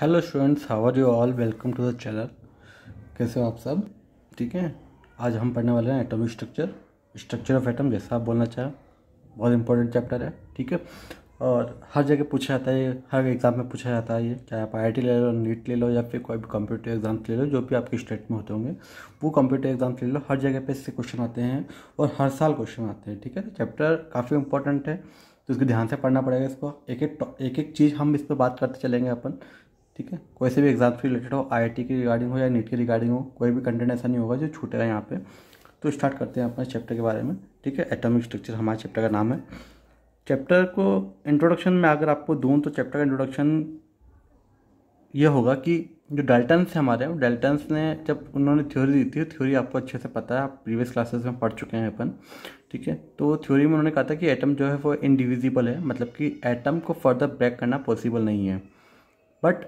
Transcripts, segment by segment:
Hello students how are you all welcome to the channel कैसे हो आप सब ठीक है आज हम पढ़ने वाले हैं atomic structure structure of atom जैसा आप बोलना चाहें बहुत इंपॉर्टेंट चैप्टर है ठीक है और हर जगह पूछा जाता है हर एग्ज़ाम में पूछा जाता है ये चाहे आप आई ले लो नीट e ले लो या फिर कोई भी कंप्यूटर एग्ज़ाम ले लो जो भी आपके स्टेट में होते होंगे वो कंप्यूटर एग्जाम ले लो हर जगह पे इससे क्वेश्चन आते हैं और हर साल क्वेश्चन आते हैं ठीक है तो चैप्टर काफ़ी इंपॉर्टेंट है तो इसको ध्यान से पढ़ना पड़ेगा इसको एक एक एक एक चीज़ हम इस पर बात करते चलेंगे अपन ठीक है कोई से भी एग्ज़ाम से रिलेटेड हो आई के रिगार्डिंग हो या नीट के रिगार्डिंग हो कोई भी कंटेंट ऐसा नहीं होगा जो छूटेगा यहाँ पे तो स्टार्ट करते हैं अपने चैप्टर के बारे में ठीक है एटॉमिक स्ट्रक्चर हमारे चैप्टर का नाम है चैप्टर को इंट्रोडक्शन में अगर आपको दूँ तो चैप्टर का इंट्रोडक्शन ये होगा कि जो डेल्टन्स है हमारे डेल्टन्स ने जब उन्होंने थ्योरी दी थी थ्योरी आपको अच्छे से पता है आप प्रीवियस क्लासेस में पढ़ चुके हैं अपन ठीक है तो थ्योरी में उन्होंने कहा था कि एटम जो है वो इनडिविजिबल है मतलब कि एटम को फर्दर ब्रेक करना पॉसिबल नहीं है बट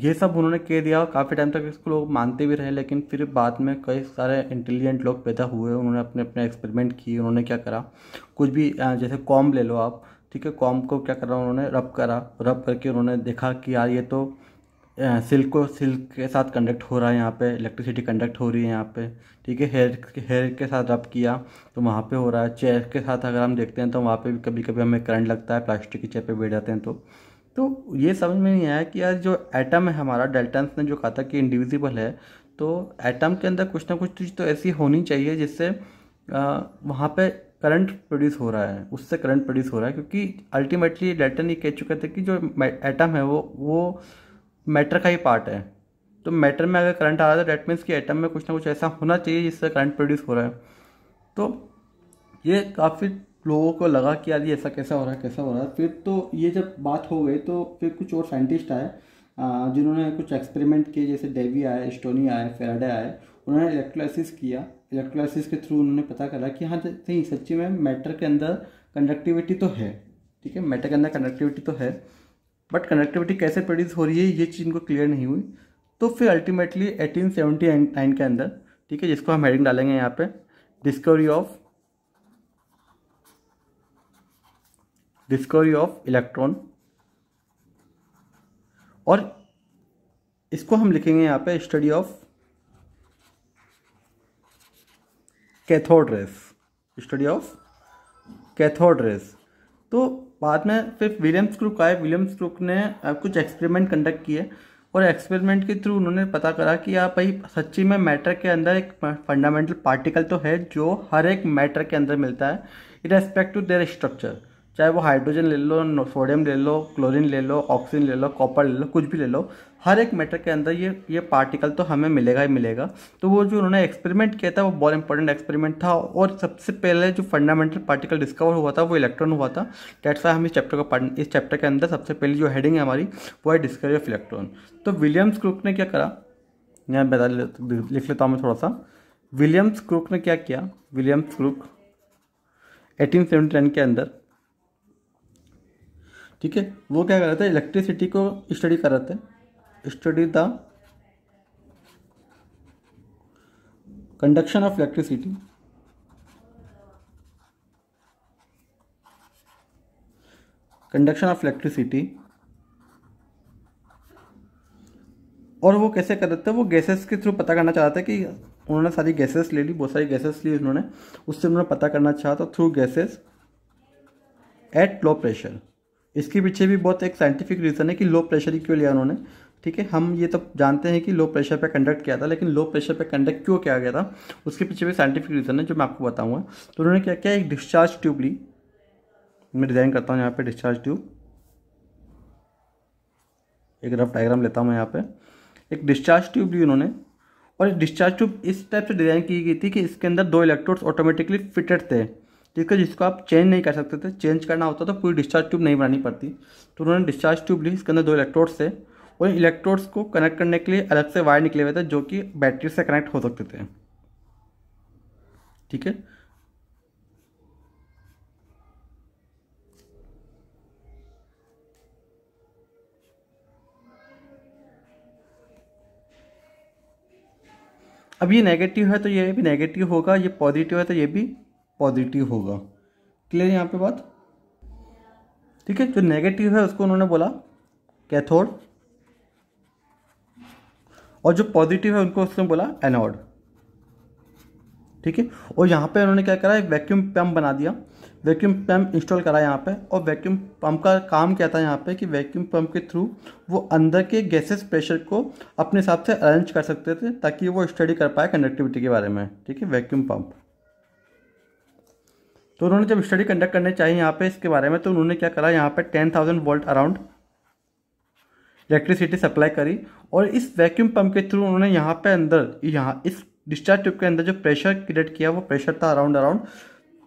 ये सब उन्होंने कह दिया और काफ़ी टाइम तक इसको लोग मानते भी रहे लेकिन फिर बाद में कई सारे इंटेलिजेंट लोग पैदा हुए उन्होंने अपने अपने एक्सपेरिमेंट किए उन्होंने क्या करा कुछ भी जैसे कॉम ले लो आप ठीक है कॉम को क्या करा उन्होंने रब करा रब करके उन्होंने देखा कि यार ये तो सिल्क को सिल्क के साथ कंडक्ट हो रहा है यहाँ पे इलेक्ट्रिसिटी कंडक्ट हो रही है यहाँ पे ठीक है हेयर हेयर के साथ रब किया तो वहाँ पे हो रहा है चेयर के साथ अगर हम देखते हैं तो वहाँ पे भी कभी कभी हमें करंट लगता है प्लास्टिक की चेयर पे बैठ जाते हैं तो तो ये समझ में नहीं आया कि यार जो एटम है हमारा डेल्टन्स ने जो कहा था कि इंडिविजिबल है तो एटम के अंदर कुछ ना कुछ चीज़ तो ऐसी होनी चाहिए जिससे वहाँ पे करंट प्रोड्यूस हो रहा है उससे करंट प्रोड्यूस हो रहा है क्योंकि अल्टीमेटली डेल्टन ये कह चुके थे कि जो एटम है वो वो मैटर का ही पार्ट है तो मैटर में अगर करंट आ रहा है तो डेट मीन्स कि एटम में कुछ ना कुछ ऐसा होना चाहिए जिससे करंट प्रोड्यूस हो रहा है तो ये काफ़ी लोगों को लगा कि यार ये ऐसा कैसा हो रहा है कैसा हो रहा है फिर तो ये जब बात हो गई तो फिर कुछ और साइंटिस्ट आए जिन्होंने कुछ एक्सपेरिमेंट किए जैसे डेवी आए स्टोनी आए फेराडे आए उन्होंने इलेक्ट्रोलाइसिस किया इलेक्ट्रोलाइसिस के थ्रू उन्होंने पता करा कि हाँ नहीं सच्ची में मैटर के अंदर कंडक्टिविटी तो है ठीक है मैटर के अंदर कंडक्टिविटी तो है बट कंडक्टिविटी कैसे प्रोड्यूस हो रही है ये चीज़ इनको क्लियर नहीं हुई तो फिर अल्टीमेटली एटीन नाइन के अंदर ठीक है जिसको हम हेडिंग डालेंगे यहाँ पे discovery of discovery of electron और इसको हम लिखेंगे यहाँ पे study of cathode rays study of cathode rays तो बाद में फिर विलियम्स क्रुक आए विलियम्स क्रुक ने कुछ एक्सपेरिमेंट कंडक्ट किए और एक्सपेरिमेंट के थ्रू उन्होंने पता करा कि आप भाई सच्ची में मैटर के अंदर एक फंडामेंटल पार्टिकल तो है जो हर एक मैटर के अंदर मिलता है रेस्पेक्ट टू देयर स्ट्रक्चर चाहे वो हाइड्रोजन ले लो सोडियम ले लो क्लोरीन ले लो ऑक्सीजन ले लो कॉपर ले लो कुछ भी ले लो हर एक मैटर के अंदर ये ये पार्टिकल तो हमें मिलेगा ही मिलेगा तो वो जो उन्होंने एक्सपेरिमेंट किया था वो बहुत इंपॉर्टेंट एक्सपेरिमेंट था और सबसे पहले जो फंडामेंटल पार्टिकल डिस्कवर हुआ था वो इलेक्ट्रॉन हुआ था डेट्स हम इस चैप्टर का इस चैप्टर के अंदर सबसे पहले जो हेडिंग है हमारी वो है डिस्कवरी ऑफ इलेक्ट्रॉन तो विलियम्स क्रुक ने क्या करा यहाँ बता लिख लेता हूँ मैं थोड़ा सा विलियम्स क्रुक ने क्या किया विलियम्स क्रुक एटीन के अंदर ठीक है वो क्या कर रहे थे इलेक्ट्रिसिटी को स्टडी कर रहे थे study the conduction of electricity conduction of electricity और वो कैसे कर रहे थे वो गैसेस के थ्रू पता करना चाहते कि उन्होंने सारी गैसेस ले ली बहुत सारी गैसेस ली उन्होंने उससे उन्होंने पता करना चाहा through gases at low pressure इसके पीछे भी बहुत एक साइंटिफिक रीज़न है कि लो प्रेशर ही क्यों लिया उन्होंने ठीक है हम ये तो जानते हैं कि लो प्रेशर पे कंडक्ट किया था लेकिन लो प्रेशर पे कंडक्ट क्यों किया गया था उसके पीछे भी साइंटिफिक रीज़न है जो मैं आपको बताऊंगा तो उन्होंने क्या किया एक डिस्चार्ज ट्यूब ली मैं डिज़ाइन करता हूँ यहाँ पर डिस्चार्ज ट्यूब एक रफ डायग्राम लेता हूँ मैं यहाँ पर एक डिस्चार्ज ट्यूब ली उन्होंने और डिस्चार्ज ट्यूब इस टाइप से डिज़ाइन की गई थी कि इसके अंदर दो इलेक्ट्रोड्स ऑटोमेटिकली फिटेड थे ठीक तो है जिसको आप चेंज नहीं कर सकते थे चेंज करना होता तो पूरी डिस्चार्ज ट्यूब नहीं बनानी पड़ती तो उन्होंने डिस्चार्ज ट्यूब ली इसके अंदर दो इलेक्ट्रोड्स थे और इलेक्ट्रोड्स को कनेक्ट करने के लिए अलग से वायर निकले हुए थे जो कि बैटरी से कनेक्ट हो सकते थे ठीक है अब ये नेगेटिव है तो ये भी नेगेटिव होगा ये पॉजिटिव है तो ये भी पॉजिटिव होगा क्लियर यहाँ पे बात ठीक है जो नेगेटिव है उसको उन्होंने बोला कैथोड और जो पॉजिटिव है उनको उसने बोला एनोड ठीक है और यहाँ पे उन्होंने क्या करा एक वैक्यूम पम्प बना दिया वैक्यूम पम्प इंस्टॉल करा यहाँ पे और वैक्यूम पम्प का काम क्या था यहाँ पे कि वैक्यूम पम्प के थ्रू वो अंदर के गैसेस प्रेशर को अपने हिसाब से अरेंज कर सकते थे ताकि वो स्टडी कर पाए कंडक्टिविटी के बारे में ठीक है वैक्यूम पम्प तो उन्होंने जब स्टडी कंडक्ट करने चाहिए यहाँ पे इसके बारे में तो उन्होंने क्या करा यहाँ पे ten thousand volt around electricity supply करी और इस वैक्यूम पंप के थ्रू उन्होंने यहाँ पे अंदर यहाँ इस डिस्चार्ज ट्यूब के अंदर जो प्रेशर क्रिएट किया वो प्रेशर था around around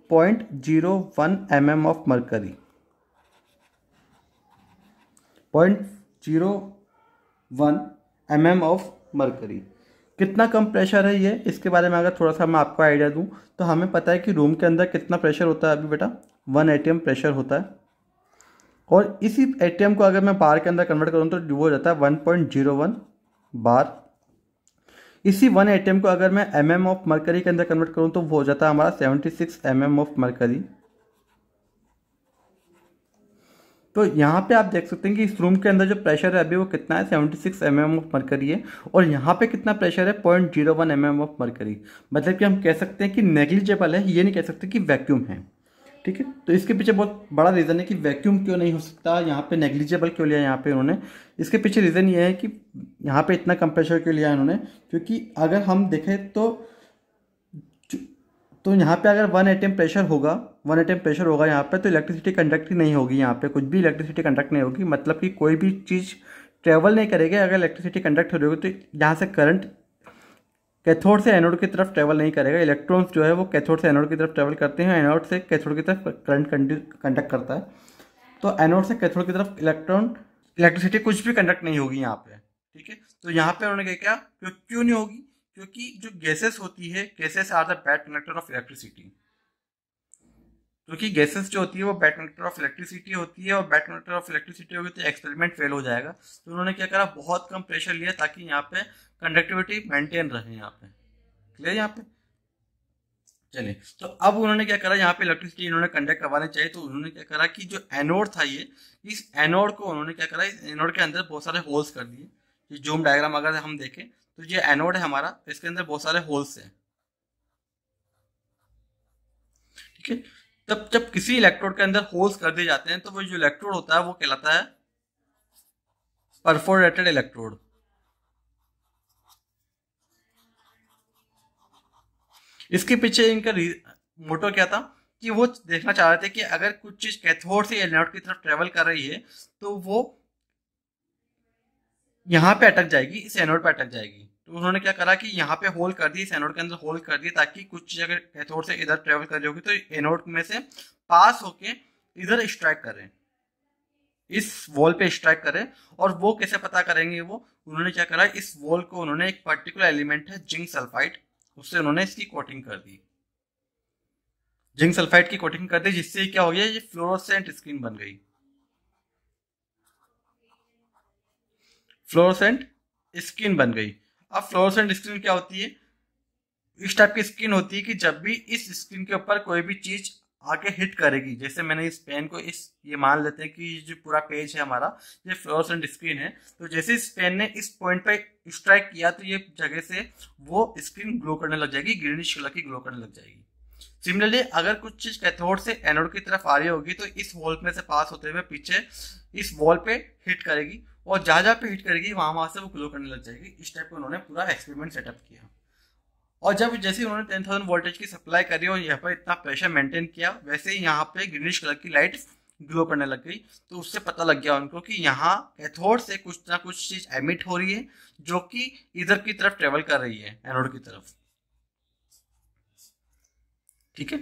point zero one M M of mercury point zero one M M of mercury कितना कम प्रेशर है ये इसके बारे में अगर थोड़ा सा मैं आपको आइडिया दूँ तो हमें पता है कि रूम के अंदर कितना प्रेशर होता है अभी बेटा वन ए प्रेशर होता है और इसी ए को अगर मैं बार के अंदर कन्वर्ट करूँ तो वो जाता है one point zero one bar इसी वन ए को अगर मैं एम एम ऑफ मरकरी के अंदर कन्वर्ट करूँ तो वो हो जाता है हमारा seventy six M M of mercury तो यहाँ पे आप देख सकते हैं कि इस रूम के अंदर जो प्रेशर है अभी वो कितना है 76 six M M of mercury है और यहाँ पे कितना प्रेशर है point zero one M M of mercury मतलब कि हम कह सकते हैं कि नेग्लिजेबल है ये नहीं कह सकते कि वैक्यूम है ठीक है तो इसके पीछे बहुत बड़ा रीज़न है कि वैक्यूम क्यों नहीं हो सकता यहाँ पे नेग्लिजेबल क्यों लिया यहाँ पे उन्होंने इसके पीछे रीज़न ये है कि यहाँ पे इतना कम प्रेशर क्यों लिया इन्होंने क्योंकि अगर हम देखें तो तो यहाँ पे अगर वन एटीएम प्रेशर होगा वन एटम प्रेशर होगा यहाँ पे तो इलेक्ट्रिसिटी कंडक्ट ही नहीं होगी यहाँ पे कुछ भी इलेक्ट्रिसिटी कंडक्ट नहीं होगी मतलब कि कोई भी चीज़ ट्रेवल नहीं करेगी अगर इलेक्ट्रिसिटी कंडक्ट हो रही होगी तो यहाँ से करंट कैथोड से एनोड की तरफ ट्रेवल नहीं करेगा इलेक्ट्रॉन्स जो है वो कैथोड से एनोड की तरफ ट्रेवल करते हैं एनोड से कैथोड की तरफ करंट कंडक्ट करता है तो एनोड से कैथोड की तरफ इलेक्ट्रॉन इलेक्ट्रिसिटी कुछ भी कंडक्ट नहीं होगी यहाँ पे ठीक है तो यहाँ पे उन्होंने क्या क्यों नहीं होगी क्योंकि जो गैसेस होती है gases are the bad conductor of electricity क्योंकि गैसेस जो होती है वो बैट कंडक्टर ऑफ इलेक्ट्रिसिटी होती है और बैट कंडक्टर ऑफ इलेक्ट्रिसिटी होगी तो एक्सपेरिमेंट फेल हो जाएगा तो उन्होंने क्या करा बहुत कम प्रेशर लिया ताकि यहाँ पे कंडक्टिविटी मेंटेन रहे यहाँ पे क्लियर यहाँ पे चलिए तो अब उन्होंने क्या करा यहाँ पे इलेक्ट्रिसिटी इन्होंने कंडक्ट करवानी चाहिए तो उन्होंने क्या करा कि जो एनोड था ये इस एनोड को उन्होंने क्या करा इस एनोड के अंदर बहुत सारे होल्स कर दिए ये जूम डायग्राम अगर हम देखें तो ये एनोड है हमारा तो इसके अंदर बहुत सारे होल्स हैं ठीक है जब जब किसी इलेक्ट्रोड के अंदर होल्स कर दिए जाते हैं तो वो जो इलेक्ट्रोड होता है वो कहलाता है परफोरेटेड इलेक्ट्रोड इसके पीछे इनका मोटो क्या था कि वो देखना चाह रहे थे कि अगर कुछ चीज कैथोड से एनोड की तरफ ट्रेवल कर रही है तो वो यहां पे अटक जाएगी इस एनोड पे अटक जाएगी तो उन्होंने क्या करा कि यहाँ पे होल कर दी इस एनोड के अंदर होल कर दिए ताकि कुछ अगर कैथोड से इधर ट्रेवल कर रही होगी तो एनोड में से पास होके इधर स्ट्राइक करें इस वॉल पे स्ट्राइक करें और वो कैसे पता करेंगे वो उन्होंने क्या करा इस वॉल को उन्होंने एक पर्टिकुलर एलिमेंट है जिंक सल्फाइड उससे उन्होंने इसकी कोटिंग कर दी जिंक सल्फाइड की कोटिंग कर दी जिससे क्या हो गया ये फ्लोरोसेंट स्क्रीन बन गई फ्लोरोसेंट स्किन बन गई अब फ्लोरसेंट स्क्रीन क्या होती है इस टाइप की स्क्रीन होती है कि जब भी इस स्क्रीन के ऊपर कोई भी चीज आके हिट करेगी जैसे मैंने इस पेन को इस ये मान लेते हैं कि जो पूरा पेज है हमारा ये फ्लोरसेंट स्क्रीन है तो जैसे इस पेन ने इस पॉइंट पे स्ट्राइक किया तो ये जगह से वो स्क्रीन ग्लो करने लग जाएगी ग्रीनिश कलर की ग्लो करने लग जाएगी सिमिलरली अगर कुछ चीज कैथोड से एनोड की तरफ आ रही होगी तो इस वॉल में से पास होते हुए पीछे इस वॉल पे हिट करेगी और जहाँ जहाँ पे हिट करेगी वहाँ वहाँ से वो ग्लो करने लग जाएगी इस टाइप का उन्होंने पूरा एक्सपेरिमेंट सेटअप किया और जब जैसे उन्होंने टेन थाउजेंड वोल्टेज की सप्लाई करी और यहाँ पर इतना प्रेशर मेंटेन किया वैसे ही यहाँ पे ग्रीनिश कलर की लाइट ग्लो करने लग गई तो उससे पता लग गया उनको कि यहाँ कैथोड से कुछ ना कुछ चीज़ एमिट हो रही है जो कि इधर की तरफ ट्रेवल कर रही है एनोड की तरफ ठीक है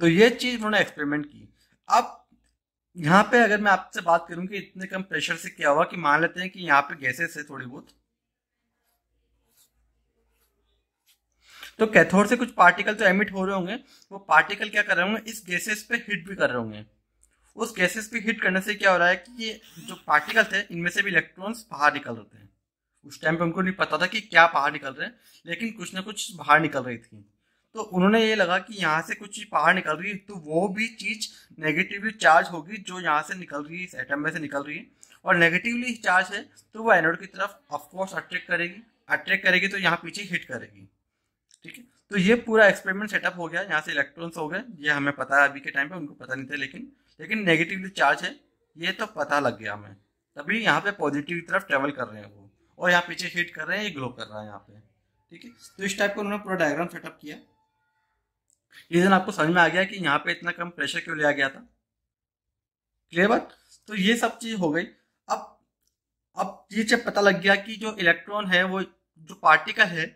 तो ये चीज़ उन्होंने एक्सपेरिमेंट की अब यहाँ पे अगर मैं आपसे बात करूं कि इतने कम प्रेशर से क्या हुआ कि मान लेते हैं कि यहाँ पे गैसेस है थोड़ी बहुत तो कैथोड से कुछ पार्टिकल तो एमिट हो रहे होंगे वो पार्टिकल क्या कर रहे होंगे इस गैसेस पे हिट भी कर रहे होंगे उस गैसेस पे हिट करने से क्या हो रहा है कि ये जो पार्टिकल थे इनमें से भी इलेक्ट्रॉन्स बाहर निकल रहे थे उस टाइम पे उनको नहीं पता था कि क्या बाहर निकल रहे हैं लेकिन कुछ ना कुछ बाहर निकल रही थी तो उन्होंने ये लगा कि यहाँ से कुछ चीज़ बाहर निकल रही है तो वो भी चीज़ नेगेटिवली चार्ज होगी जो यहाँ से निकल रही है इस एटम में से निकल रही है और नेगेटिवली चार्ज है तो वो एनोड की तरफ ऑफकोर्स अट्रैक्ट करेगी अट्रैक्ट करेगी तो यहाँ पीछे हिट करेगी ठीक है तो ये पूरा एक्सपेरिमेंट सेटअप हो गया यहाँ से इलेक्ट्रॉन्स हो गए ये हमें पता है अभी के टाइम पे उनको पता नहीं था लेकिन लेकिन नेगेटिवली चार्ज है ये तो पता लग गया हमें तभी यहाँ पे पॉजिटिव की तरफ ट्रेवल कर रहे हैं वो और यहाँ पीछे हिट कर रहे हैं ये ग्लो कर रहा है यहाँ पे ठीक है तो इस टाइप का उन्होंने पूरा डायग्राम सेटअप किया रीजन आपको समझ में आ गया कि यहाँ पे इतना कम प्रेशर क्यों लिया गया था क्लियर बात तो ये सब चीज हो गई अब अब ये जब पता लग गया कि जो इलेक्ट्रॉन है वो जो पार्टिकल है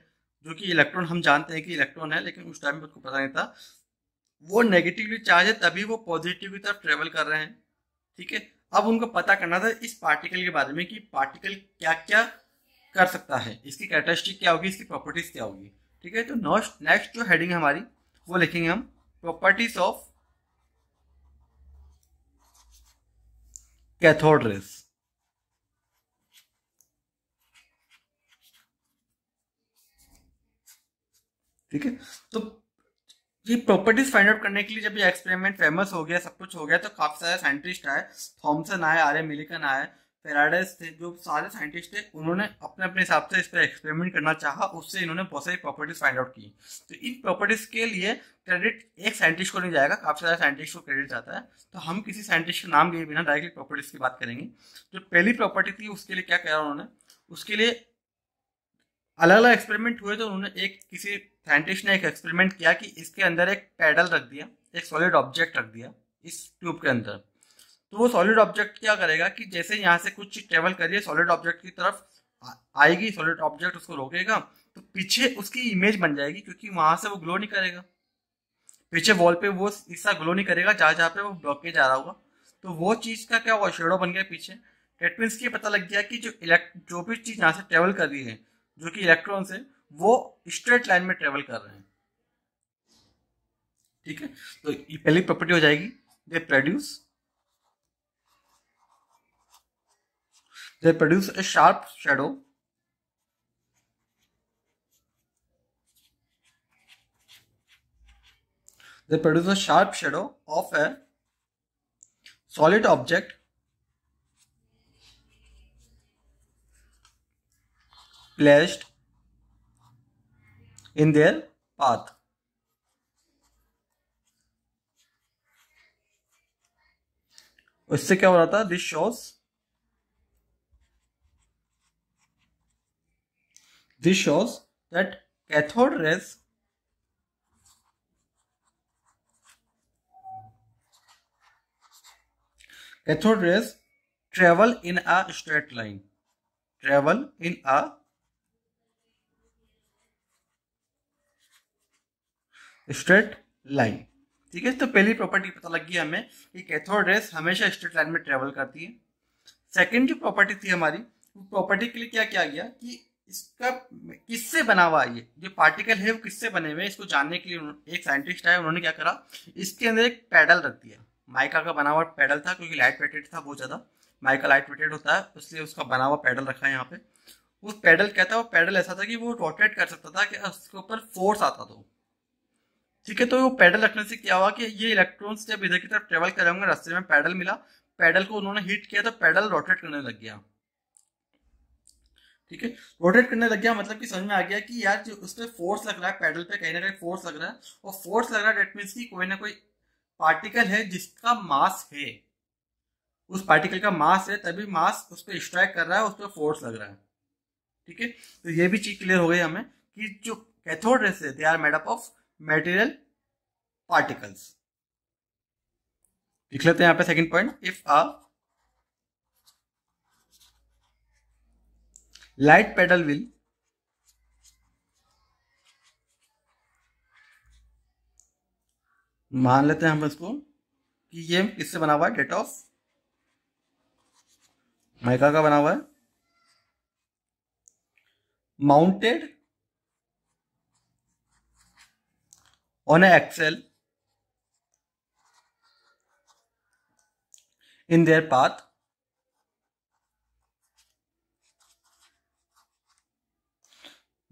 जो कि इलेक्ट्रॉन हम जानते हैं कि इलेक्ट्रॉन है लेकिन उस टाइम उसको पता नहीं था वो नेगेटिवली चार्ज है तभी वो पॉजिटिव की तरफ ट्रेवल कर रहे हैं ठीक है अब उनको पता करना था इस पार्टिकल के बारे में कि पार्टिकल क्या क्या कर सकता है इसकी कैरेक्टरिस्टिक क्या होगी इसकी प्रॉपर्टीज क्या होगी ठीक है तो नेक्स्ट जो हेडिंग हमारी वो लिखेंगे हम प्रॉपर्टीज ऑफ कैथोड रेस ठीक है तो ये प्रॉपर्टीज फाइंड आउट करने के लिए जब ये एक्सपेरिमेंट फेमस हो गया सब कुछ हो गया तो काफी सारे साइंटिस्ट आए थॉमसन आए आर्य मिलिकन आए फेराडेस थे जो सारे साइंटिस्ट थे उन्होंने अपने अपने हिसाब से इस पर एक्सपेरिमेंट करना चाहा उससे इन्होंने बहुत सारी प्रॉपर्टीज फाइंड आउट की तो इन प्रॉपर्टीज के लिए क्रेडिट एक साइंटिस्ट को नहीं जाएगा काफी सारे साइंटिस्ट को क्रेडिट जाता है तो हम किसी साइंटिस्ट का नाम लिए बिना डायरेक्टली प्रॉपर्टीज की बात करेंगे जो पहली प्रॉपर्टी थी उसके लिए क्या रहा उन्होंने उसके लिए अलग अलग एक्सपेरिमेंट हुए तो उन्होंने एक किसी साइंटिस्ट ने एक एक्सपेरिमेंट किया कि इसके अंदर एक पैडल रख दिया एक सॉलिड ऑब्जेक्ट रख दिया इस ट्यूब के अंदर तो वो सॉलिड ऑब्जेक्ट क्या करेगा कि जैसे यहाँ से कुछ चीज ट्रेवल करिए सॉलिड ऑब्जेक्ट की तरफ आएगी सॉलिड ऑब्जेक्ट उसको रोकेगा तो पीछे उसकी इमेज बन जाएगी क्योंकि वहां से वो ग्लो नहीं करेगा पीछे वॉल पे वो हिस्सा ग्लो नहीं करेगा जहाँ जहाँ पे वो ब्लॉकेज आ रहा होगा तो वो चीज का क्या शेडो बन गया पीछे डेट मीन्स ये पता लग गया कि जो इलेक्ट जो भी चीज यहाँ से ट्रेवल कर रही है जो कि इलेक्ट्रॉन से वो स्ट्रेट लाइन में ट्रेवल कर रहे हैं ठीक है तो ये पहली प्रॉपर्टी हो जाएगी they produce They produce a sharp shadow. They produce a sharp shadow of a solid object placed in their path. उससे क्या हो रहा था this shows This shows that cathode rays cathode rays travel in a straight line travel in a straight line ठीक है तो पहली property पता लगी हमें कि कैथोड रेस हमेशा स्ट्रेट लाइन में ट्रेवल करती है सेकेंड जो प्रॉपर्टी थी हमारी वो प्रॉपर्टी के लिए क्या किया गया कि इसका किससे बना हुआ ये जो पार्टिकल है वो किससे बने हुए इसको जानने के लिए एक साइंटिस्ट आया उन्होंने क्या करा इसके अंदर एक पैडल रख दिया माइका का बना हुआ पैडल था क्योंकि लाइट वेटेड था बहुत ज़्यादा माइका लाइट वेटेड होता है इसलिए उसका बना हुआ पैडल रखा है यहाँ पे उस पैडल क्या था वो पैडल ऐसा था कि वो रोटेट कर सकता था कि उसके ऊपर फोर्स आता तो ठीक है तो वो पैडल रखने से क्या हुआ कि ये इलेक्ट्रॉन्स जब इधर की तरफ ट्रेवल करेंगे रास्ते में पैडल मिला पैडल को उन्होंने हीट किया तो पैडल रोटेट करने लग गया ठीक है रोटेट करने लग गया मतलब कि समझ में आ गया कि यार जो उस पर फोर्स लग रहा है पैडल पे कहीं ना कहीं फोर्स लग रहा है और फोर्स लग रहा है डेट मीन्स की कोई ना कोई पार्टिकल है जिसका मास है उस पार्टिकल का मास है तभी मास उस पर स्ट्राइक कर रहा है उस पर फोर्स लग रहा है ठीक है तो ये भी चीज क्लियर हो गई हमें कि जो कैथोड रेस है they are made up of material particles लिख लेते हैं यहाँ पे second point if a light pedal will मान लेते हैं हम इसको कि ये किससे बना हुआ है डेट ऑफ माइका का बना हुआ है mounted on axle in their path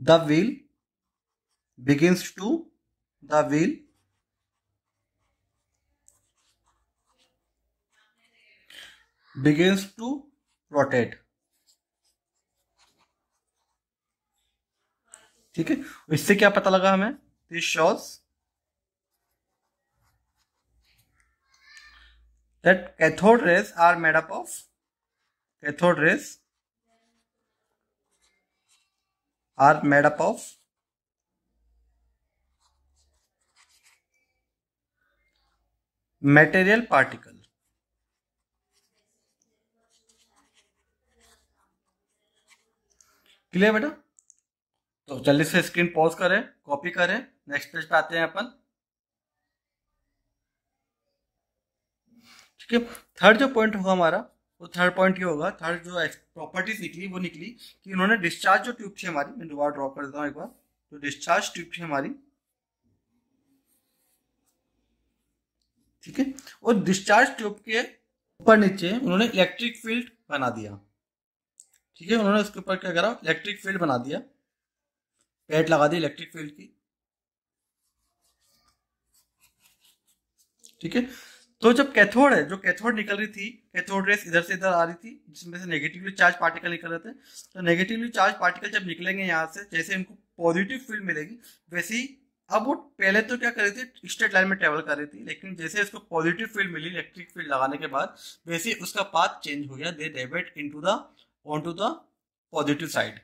the wheel begins to the wheel begins to rotate ठीक है इससे क्या पता लगा हमें this shows that cathode rays are made up of cathode rays are made up of material particle clear बेटा तो जल्दी से स्क्रीन पॉज करें कॉपी करें नेक्स्ट पेज पे आते हैं अपन ठीक है थर्ड जो पॉइंट होगा हमारा तो थर्ड पॉइंट ये होगा थर्ड जो प्रॉपर्टीज निकली वो निकली कि इन्होंने डिस्चार्ज जो ट्यूब थी हमारी मैं दोबारा ड्रॉ कर देता हूँ एक बार तो डिस्चार्ज ट्यूब थी हमारी ठीक है और डिस्चार्ज ट्यूब के ऊपर नीचे उन्होंने इलेक्ट्रिक फील्ड बना दिया ठीक है उन्होंने उसके ऊपर क्या करा इलेक्ट्रिक फील्ड बना दिया पैड लगा दी इलेक्ट्रिक फील्ड की ठीक है तो जब कैथोड है जो कैथोड निकल रही थी कैथोड रेस इधर से इधर आ रही थी जिसमें से नेगेटिवली चार्ज पार्टिकल निकल रहे थे तो नेगेटिवली चार्ज पार्टिकल जब निकलेंगे यहाँ से जैसे इनको पॉजिटिव फील्ड मिलेगी वैसे ही अब वो पहले तो क्या कर रही थी स्ट्रेट लाइन में ट्रेवल कर रही थी लेकिन जैसे इसको पॉजिटिव फील्ड मिली इलेक्ट्रिक फील्ड लगाने के बाद वैसे ही उसका पाथ चेंज हो गया they deviate into the onto the positive side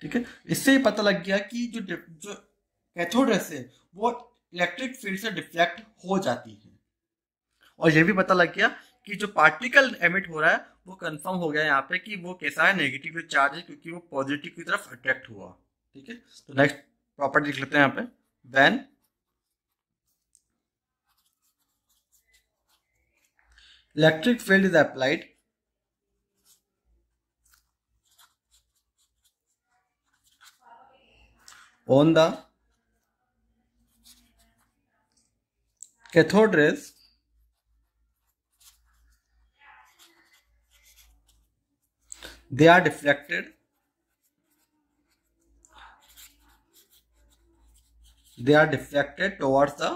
ठीक है इससे ही पता लग गया कि जो जो कैथोड रेस है वो इलेक्ट्रिक फील्ड से डिफ्लेक्ट हो जाती है और यह भी पता लग गया कि जो पार्टिकल एमिट हो रहा है वो कंफर्म हो गया यहाँ पे कि वो कैसा है नेगेटिव चार्ज है क्योंकि वो पॉजिटिव की तरफ अट्रैक्ट हुआ ठीक है तो नेक्स्ट प्रॉपर्टी लिख लेते हैं यहाँ पे when electric field is applied on the cathode rays they are deflected they are deflected towards the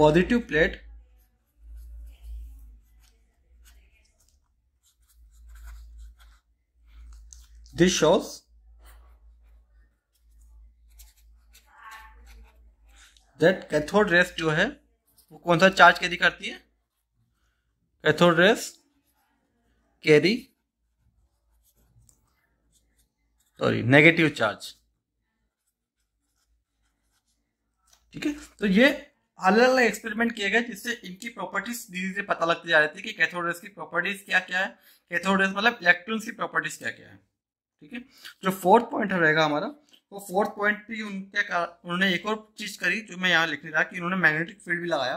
positive plate this shows that cathode rays जो है वो कौन सा चार्ज कैरी करती है cathode rays carry sorry negative charge ठीक है तो ये अलग अलग एक्सपेरिमेंट किए गए जिससे इनकी प्रॉपर्टीज धीरे धीरे पता लगती जा रही थी कि कैथोड रेस की प्रॉपर्टीज क्या क्या है कैथोड रेस मतलब इलेक्ट्रॉन्स की प्रॉपर्टीज क्या क्या है ठीक है जो फोर्थ पॉइंट रहेगा हमारा तो फोर्थ पॉइंट पे उनके उन्होंने एक और चीज करी जो मैं यहाँ लिखने रहा कि उन्होंने मैग्नेटिक फील्ड भी लगाया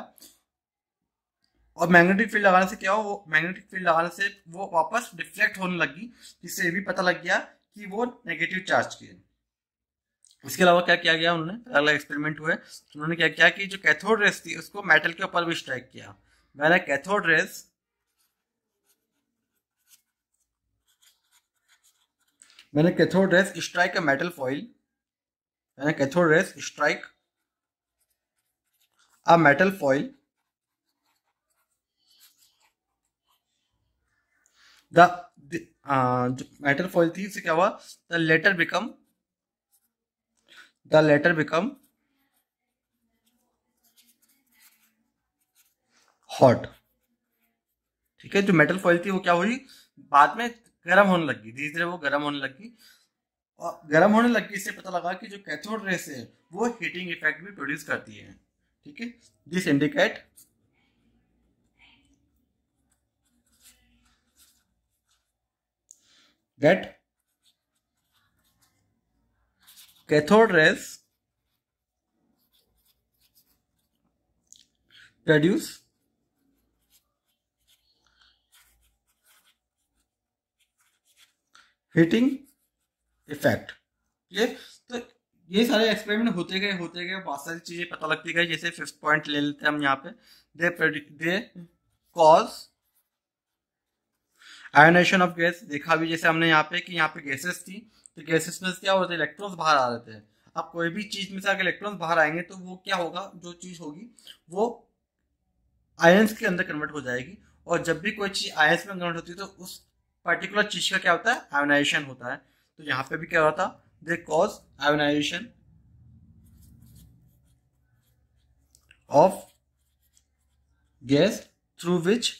और मैग्नेटिक फील्ड लगाने से क्या हो वो मैग्नेटिक फील्ड लगाने से वो वापस डिफ्लेक्ट होने लगी जिससे भी पता लग गया कि वो नेगेटिव चार्ज की है इसके अलावा क्या किया गया उन्होंने अलग अलग एक्सपेरिमेंट हुए तो उन्होंने क्या किया कि जो कैथोड रेस थी उसको मेटल के ऊपर भी स्ट्राइक किया मैंने कैथोड रेस मैंने cathode rays strike metal foil यानी cathode rays strike a metal foil the जो मेटल फॉइल थी इससे क्या हुआ the latter become the latter become hot ठीक है जो मेटल फॉइल थी वो क्या हुई बाद में गर्म होने लगी धीरे धीरे वो गर्म होने लगी गर्म होने लगी इससे पता लगा कि जो कैथोड रेस है वो हीटिंग इफेक्ट भी प्रोड्यूस करती है ठीक है this indicate that cathode rays produce heating effect ये तो ये सारे एक्सपेरिमेंट होते गए होते गए बहुत सारी चीज़ें पता लगती गई जैसे फिफ्थ पॉइंट ले लेते हैं हम यहाँ पे they they cause ionisation of gas देखा भी जैसे हमने यहाँ पे कि यहाँ पे गैसेस थी तो गैसेस में क्या होते इलेक्ट्रॉन्स बाहर आ रहे थे अब कोई भी चीज़ में से अगर इलेक्ट्रॉन्स बाहर आएंगे तो वो क्या होगा जो चीज़ होगी वो आयंस के अंदर कन्वर्ट हो जाएगी और जब भी कोई चीज़ आयंस में कन्वर्ट होती है तो उस पर्टिकुलर चीज़ का क्या होता है आयोनाइजेशन होता है तो यहां पे भी क्या होता they cause ionisation of gas through which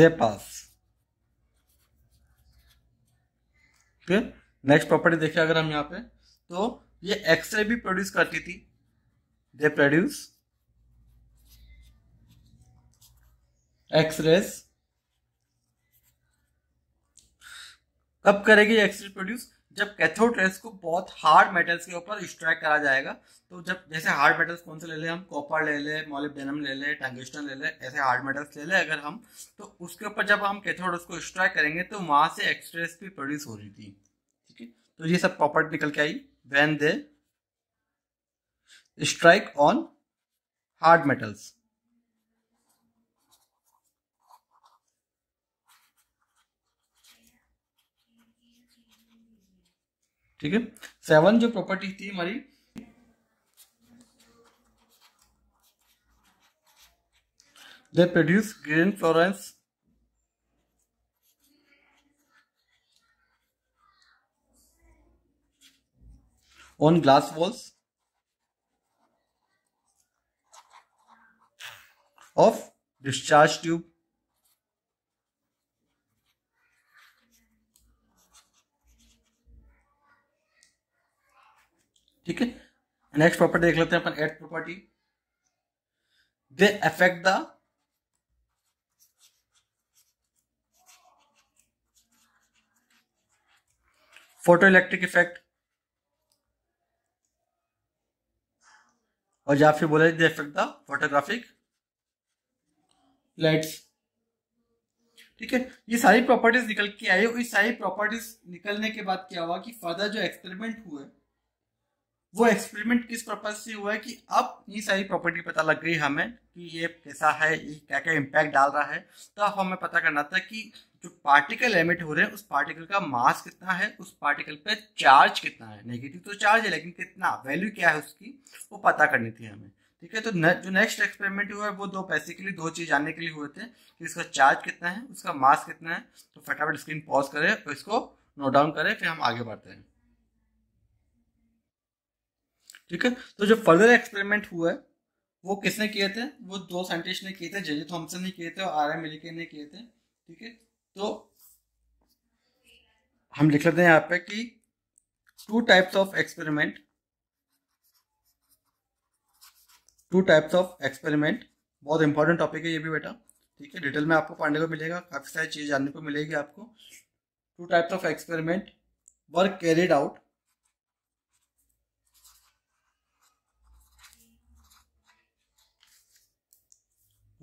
they pass फिर नेक्स्ट प्रॉपर्टी देखिए अगर हम यहां पे तो ये एक्सरे भी प्रोड्यूस करती थी दे प्रोड्यूस एक्सरेस तब करेगी एक्सिड प्रोड्यूस जब कैथोड रेस को बहुत हार्ड मेटल्स के ऊपर स्ट्राइक करा जाएगा तो जब जैसे हार्ड मेटल्स कौन से ले लें हम कॉपर ले लें मॉलिब्डेनम ले लें टंगस्टन ले लें ऐसे हार्ड मेटल्स ले लें अगर हम तो उसके ऊपर जब हम कैथोड रेस को स्ट्राइक करेंगे तो वहां से एक्सरेस भी प्रोड्यूस हो रही थी ठीक है तो ये सब प्रॉपर्टी निकल के आई when they strike on hard metals ठीक है सेवन जो प्रॉपर्टी थी हमारी they produce green fluorescence on glass walls of discharge tube ठीक है नेक्स्ट प्रॉपर्टी देख लेते हैं अपन eight property they affect the photoelectric effect और या फिर बोले they affect the photographic lights ठीक है ये सारी प्रॉपर्टीज निकल के आई इस सारी प्रॉपर्टीज निकलने के बाद क्या हुआ कि फर्दर जो एक्सपेरिमेंट हुए वो एक्सपेरिमेंट किस पर्पज से हुआ है कि अब ये सारी प्रॉपर्टी पता लग गई हमें कि ये कैसा है ये क्या क्या इम्पैक्ट डाल रहा है तो अब हमें पता करना था कि जो पार्टिकल एमिट हो रहे हैं उस पार्टिकल का मास कितना है उस पार्टिकल पे चार्ज कितना है नेगेटिव तो चार्ज है लेकिन कितना वैल्यू क्या है उसकी वो पता करनी थी हमें ठीक है तो न, जो नेक्स्ट एक्सपेरिमेंट हुआ है वो दो बेसिकली दो चीज जानने के लिए हुए थे कि इसका चार्ज कितना है उसका मास कितना है तो फटाफट स्क्रीन पॉज करें इसको नोट डाउन करें फिर हम आगे बढ़ते हैं ठीक है तो जो फर्दर एक्सपेरिमेंट हुआ है वो किसने किए थे वो दो साइंटिस्ट ने किए थे जेजे थॉमसन ने किए थे और आर एम मिलिकन ने किए थे ठीक है तो हम लिख लेते हैं यहाँ पे कि two types of experiment two types of experiment बहुत इंपॉर्टेंट टॉपिक है ये भी बेटा ठीक है डिटेल में आपको पढ़ने को मिलेगा काफ़ी सारी चीज़ जानने को मिलेगी आपको two types of experiment work carried out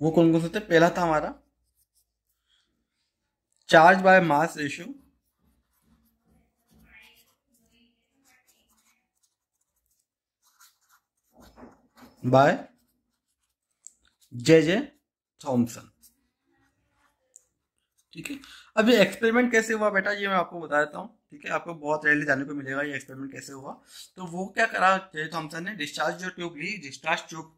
वो कौन कौन से थे पहला था हमारा charge by mass ratio by J J Thomson ठीक है अब ये एक्सपेरिमेंट कैसे हुआ बेटा ये मैं आपको बता देता हूँ ठीक है आपको बहुत रेयरली जाने को मिलेगा ये एक्सपेरिमेंट कैसे हुआ तो वो क्या करा जे थॉम्सन ने डिस्चार्ज जो ट्यूब ली डिस्चार्ज ट्यूब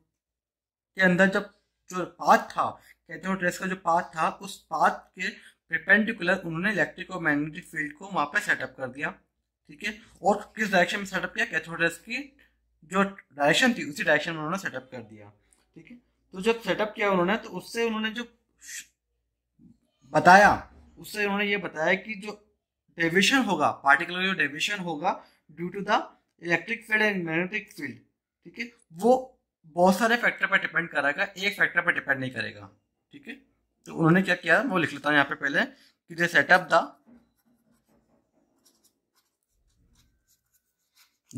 के अंदर जब जो पाथ था कैथोड रेस का जो पाथ था उस पाथ के परपेंडिकुलर उन्होंने इलेक्ट्रिक और मैग्नेटिक फील्ड को वहाँ पर सेटअप कर दिया ठीक है और किस डायरेक्शन में सेटअप किया कैथोड रेस की जो डायरेक्शन थी उसी डायरेक्शन में उन्होंने सेटअप कर दिया ठीक है तो जब सेटअप किया उन्होंने तो उससे उन्होंने जो बताया उससे उन्होंने ये बताया कि जो डेविशन होगा पार्टिकुलर जो डेविशन होगा due to the electric field and magnetic field ठीक है वो बहुत सारे फैक्टर पर डिपेंड करेगा एक फैक्टर पर डिपेंड नहीं करेगा ठीक है तो उन्होंने क्या किया वो लिख लेता हूँ यहाँ पे पहले कि they set up the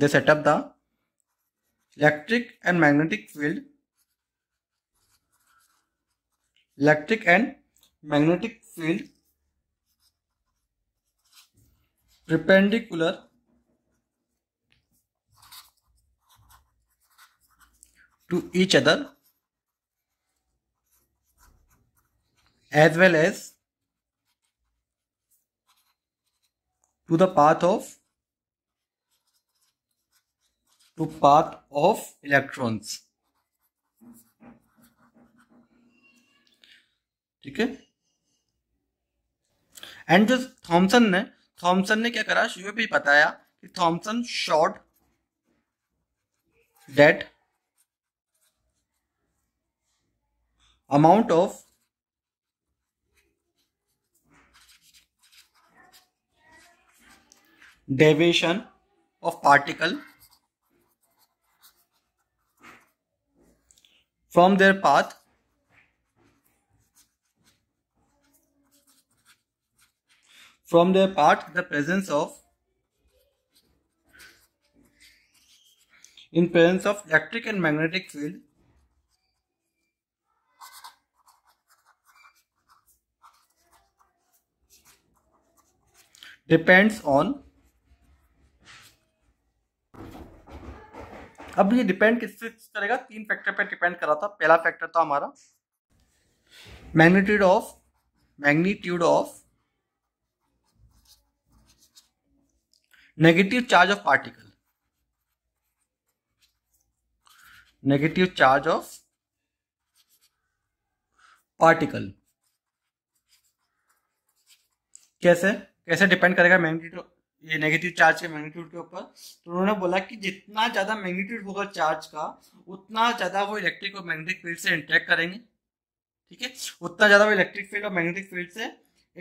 they set up the electric and magnetic field electric and magnetic field perpendicular to each other as well as to the path of to path of electrons ठीक है एंड जो थॉमसन ने Thompson ने क्या करा शिव भी बताया कि Thomson showed that amount of deviation of particle from their path from their path the presence of in presence of electric and magnetic field depends on अब ये डिपेंड किस करेगा तीन फैक्टर पे डिपेंड कर रहा था पहला फैक्टर था हमारा magnitude of magnitude of negative charge of particle negative charge of particle कैसे कैसे डिपेंड करेगा मैग्नीट्यूड ये नेगेटिव चार्ज के मैग्नीट्यूड के ऊपर तो उन्होंने बोला कि जितना ज़्यादा मैग्नीट्यूड होगा चार्ज का उतना ज़्यादा वो इलेक्ट्रिक और मैग्नेटिक फील्ड से इंटरेक्ट करेंगे ठीक है उतना ज़्यादा वो इलेक्ट्रिक फील्ड और मैग्नेटिक फील्ड से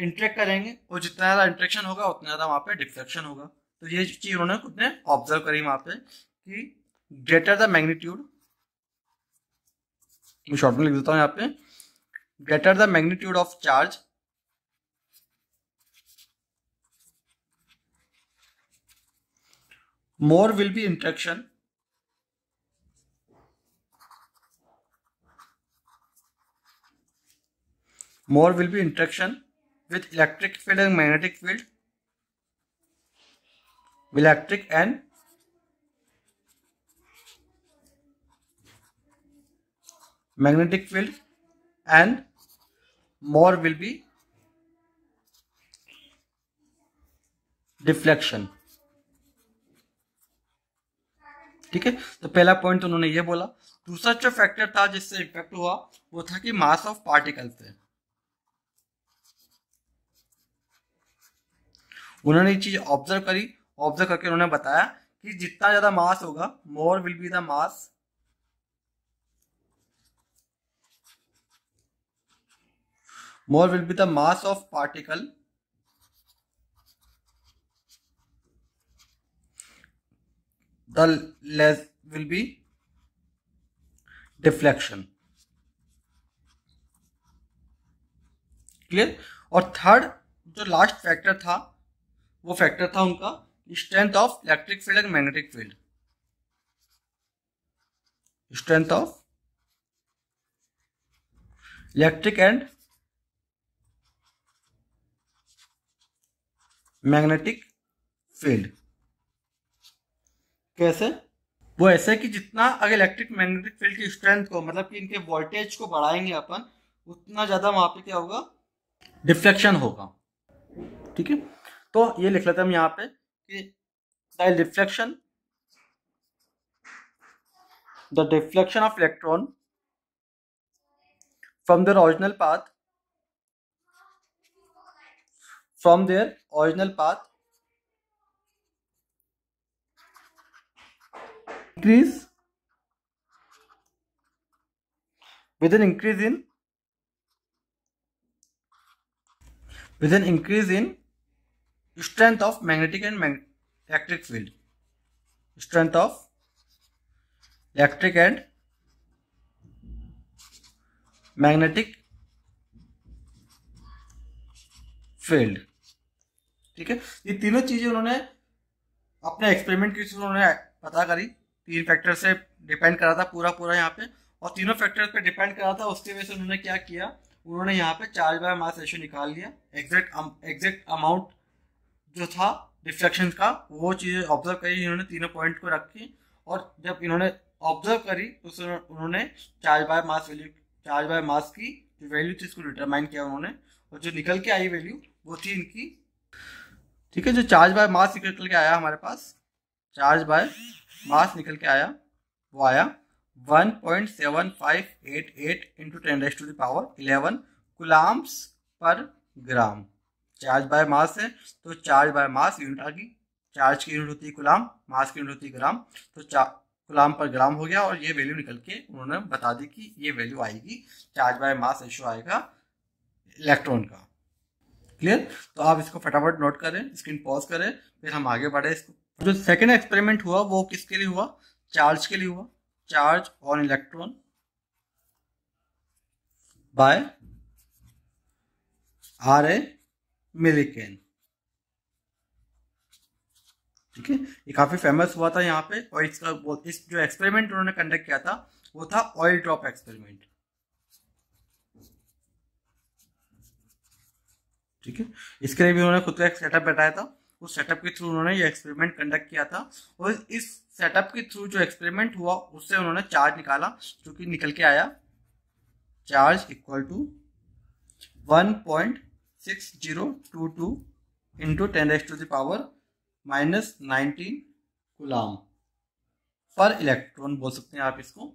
इंटरेक्ट करेंगे और जितना ज़्यादा इंट्रेक्शन होगा उतना ज़्यादा वहाँ पे डिफ्लेक्शन होगा तो ये चीज़ उन्होंने खुद ने ऑब्जर्व करी वहाँ पे कि ग्रेटर द मैग्नीट्यूड मैं शॉर्ट में लिख देता हूँ यहाँ पे greater the magnitude of charge more will be interaction more will be interaction with electric field and magnetic field electric and magnetic field and more will be deflection ठीक है तो पहला पॉइंट उन्होंने ये बोला दूसरा जो फैक्टर था जिससे इफेक्ट हुआ वो था कि मास ऑफ पार्टिकल से उन्होंने ये चीज ऑब्जर्व करी ऑब्जर्व करके उन्होंने बताया कि जितना ज्यादा मास होगा more will be the mass more will be the mass of particle the less will be deflection clear और थर्ड जो लास्ट फैक्टर था वो फैक्टर था उनका strength of electric field and magnetic field strength of electric and magnetic field कैसे वो ऐसे कि जितना अगर इलेक्ट्रिक मैग्नेटिक फील्ड की स्ट्रेंथ को मतलब कि इनके वोल्टेज को बढ़ाएंगे अपन उतना ज्यादा वहां पे क्या होगा डिफ्लेक्शन होगा ठीक है तो ये लिख लेते हम यहाँ पे कि the deflection the deflection of electron from their original path from their original path increase with an increase in with an increase in strength of magnetic and electric field strength of electric and magnetic field ठीक है ये तीनों चीजें उन्होंने अपने experiment के उन्होंने पता करी तीन फैक्टर से डिपेंड करा था पूरा पूरा यहाँ पे और तीनों फैक्टर पे डिपेंड करा था उसकी वजह से उन्होंने क्या किया उन्होंने यहाँ पे चार्ज बाय मास रेशियो निकाल लिया एग्जैक्ट एग्जैक्ट अमाउंट जो था रिफ्लेक्शन का वो चीज़ें ऑब्जर्व करी इन्होंने तीनों पॉइंट को रखी और जब इन्होंने ऑब्जर्व करी तो उस उन्होंने charge by mass value charge by mass की जो वैल्यू थी उसको डिटरमाइन किया उन्होंने और जो निकल के आई वैल्यू वो थी इनकी ठीक है जो चार्ज बाय मास निकल के आया हमारे पास चार्ज बाय मास निकल के आया वो आया 1.7588 into ten raised to the power eleven coulombs per gram charge by mass है तो चार्ज बाय मास यूनिट आ गई चार्ज की यूनिट होती है गुलाम मास की यूनिट होती है ग्राम तो गुलाम पर ग्राम हो गया और ये वैल्यू निकल के उन्होंने बता दी कि ये वैल्यू आएगी चार्ज बाय मास रेशियो आएगा इलेक्ट्रॉन का क्लियर तो आप इसको फटाफट नोट करें स्क्रीन पॉज करें फिर हम आगे बढ़े इसको जो सेकेंड एक्सपेरिमेंट हुआ वो किसके लिए हुआ चार्ज के लिए हुआ charge on electron by R A Millikan ठीक है ये काफी फेमस हुआ था यहाँ पे और इसका इस जो एक्सपेरिमेंट उन्होंने कंडक्ट किया था वो था ऑयल ड्रॉप एक्सपेरिमेंट ठीक है इसके लिए भी उन्होंने खुद का एक सेटअप बैठाया था उस सेटअप के थ्रू उन्होंने ये एक्सपेरिमेंट कंडक्ट किया था और इस सेटअप के थ्रू जो एक्सपेरिमेंट हुआ उससे उन्होंने चार्ज निकाला जो कि निकल के आया charge equal to one point six zero two two into ten raised to the power minus nineteen coulomb per electron बोल सकते हैं आप इसको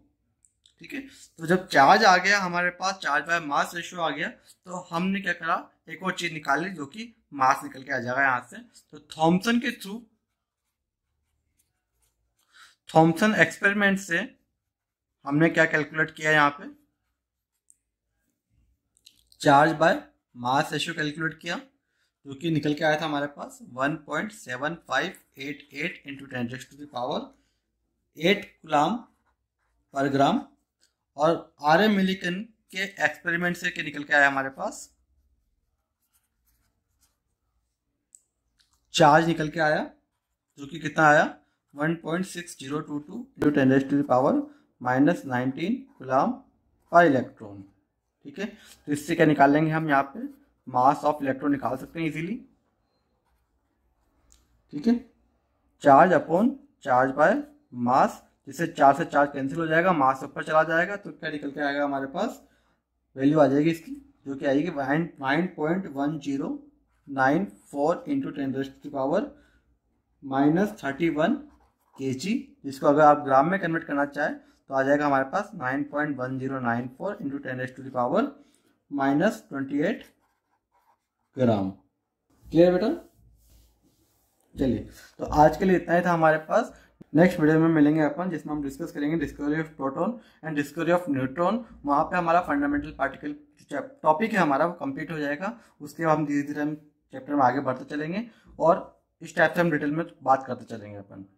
ठीक है तो जब चार्ज आ गया हमारे पास चार्ज बाय मास रेशियो आ गया तो हमने क्या करा एक और चीज निकाली जो कि मास निकल के आ जाएगा यहां से तो थॉम्सन के थ्रू थॉम्सन एक्सपेरिमेंट से हमने क्या कैलकुलेट किया यहाँ पे charge by mass ratio calculate किया जो कि निकल के आया था हमारे पास 1.7588 point seven five eight eight into ten to the power eight coulomb per gram और आर एम मिलिकन के एक्सपेरिमेंट से के निकल के आया हमारे पास चार्ज निकल के आया जो कि कितना आया 1.6022 point six zero two two into ten to power minus nineteen coulomb per electron ठीक है तो इससे क्या निकाल लेंगे हम यहाँ पे मास ऑफ इलेक्ट्रॉन निकाल सकते हैं इजीली ठीक है charge upon charge by mass जिससे चार से चार्ज कैंसिल हो जाएगा मास ऊपर चला जाएगा तो क्या निकल के आएगा हमारे पास वैल्यू आ जाएगी इसकी जो कि आएगी nine point one zero nine four into ten power minus thirty one K G जिसको अगर आप ग्राम में कन्वर्ट करना चाहें तो आ जाएगा हमारे पास nine point one zero nine four into ten to power minus twenty eight gram clear बेटा चलिए तो आज के लिए इतना ही था हमारे पास नेक्स्ट वीडियो में मिलेंगे अपन जिसमें हम डिस्कस करेंगे discovery of proton and discovery of neutron वहाँ पे हमारा फंडामेंटल पार्टिकल टॉपिक है हमारा वो कंप्लीट हो जाएगा उसके बाद हम धीरे धीरे हम चैप्टर में आगे बढ़ते चलेंगे और इस टाइप से हम डिटेल में बात करते चलेंगे अपन